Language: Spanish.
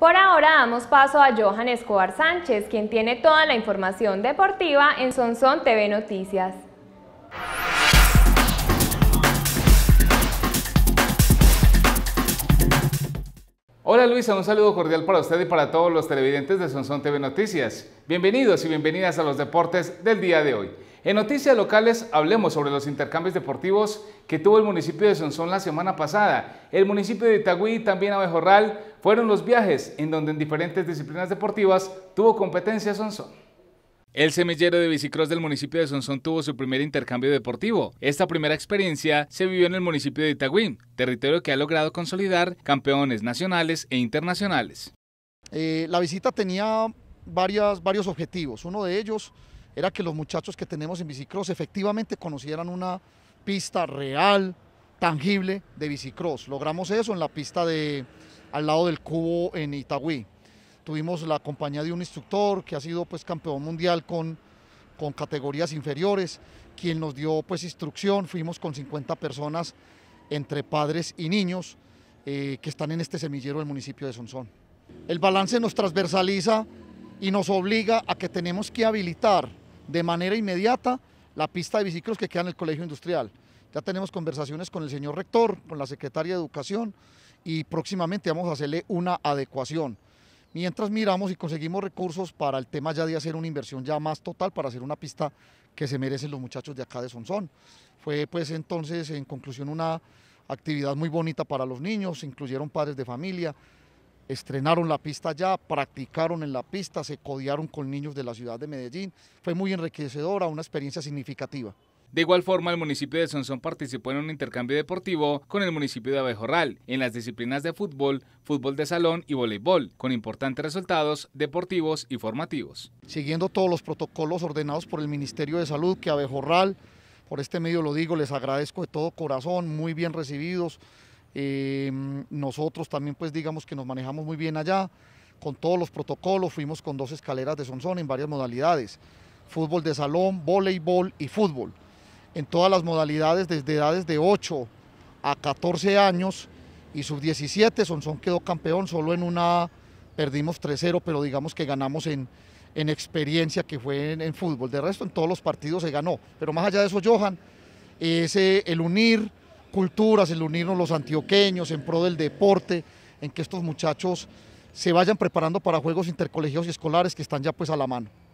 Por ahora damos paso a Johan Escobar Sánchez, quien tiene toda la información deportiva en Sonsón TV Noticias. Hola Luisa, un saludo cordial para usted y para todos los televidentes de Sonsón TV Noticias. Bienvenidos y bienvenidas a los deportes del día de hoy. En noticias locales hablemos sobre los intercambios deportivos que tuvo el municipio de Sonsón la semana pasada. El municipio de Itagüí y también Abejorral fueron los viajes en donde en diferentes disciplinas deportivas tuvo competencia Sonsón. El semillero de bicicross del municipio de Sonsón tuvo su primer intercambio deportivo. Esta primera experiencia se vivió en el municipio de Itagüí, territorio que ha logrado consolidar campeones nacionales e internacionales. Eh, la visita tenía varias, varios objetivos. Uno de ellos era que los muchachos que tenemos en bicicross efectivamente conocieran una pista real, tangible de bicicross. Logramos eso en la pista de al lado del cubo en Itagüí. Tuvimos la compañía de un instructor que ha sido pues campeón mundial con, con categorías inferiores, quien nos dio pues instrucción, fuimos con 50 personas entre padres y niños eh, que están en este semillero del municipio de Sonsón. El balance nos transversaliza y nos obliga a que tenemos que habilitar de manera inmediata la pista de biciclos que queda en el Colegio Industrial. Ya tenemos conversaciones con el señor rector, con la secretaria de Educación y próximamente vamos a hacerle una adecuación. Mientras miramos y conseguimos recursos para el tema ya de hacer una inversión ya más total para hacer una pista que se merecen los muchachos de acá de Sonsón. Fue pues entonces en conclusión una actividad muy bonita para los niños, incluyeron padres de familia, estrenaron la pista ya, practicaron en la pista, se codearon con niños de la ciudad de Medellín. Fue muy enriquecedora, una experiencia significativa. De igual forma, el municipio de Sonsón participó en un intercambio deportivo con el municipio de Abejorral en las disciplinas de fútbol, fútbol de salón y voleibol, con importantes resultados deportivos y formativos. Siguiendo todos los protocolos ordenados por el Ministerio de Salud, que Abejorral, por este medio lo digo, les agradezco de todo corazón, muy bien recibidos, eh, nosotros también pues digamos que nos manejamos muy bien allá, con todos los protocolos, fuimos con dos escaleras de Sonsón en varias modalidades, fútbol de salón, voleibol y fútbol, en todas las modalidades desde edades de 8 a 14 años y sub 17, Sonsón quedó campeón solo en una, perdimos 3-0, pero digamos que ganamos en, en experiencia que fue en, fútbol, de resto en todos los partidos se ganó, pero más allá de eso Johan, es el unir, culturas, el unirnos los antioqueños en pro del deporte, en que estos muchachos se vayan preparando para juegos intercolegios y escolares que están ya pues a la mano.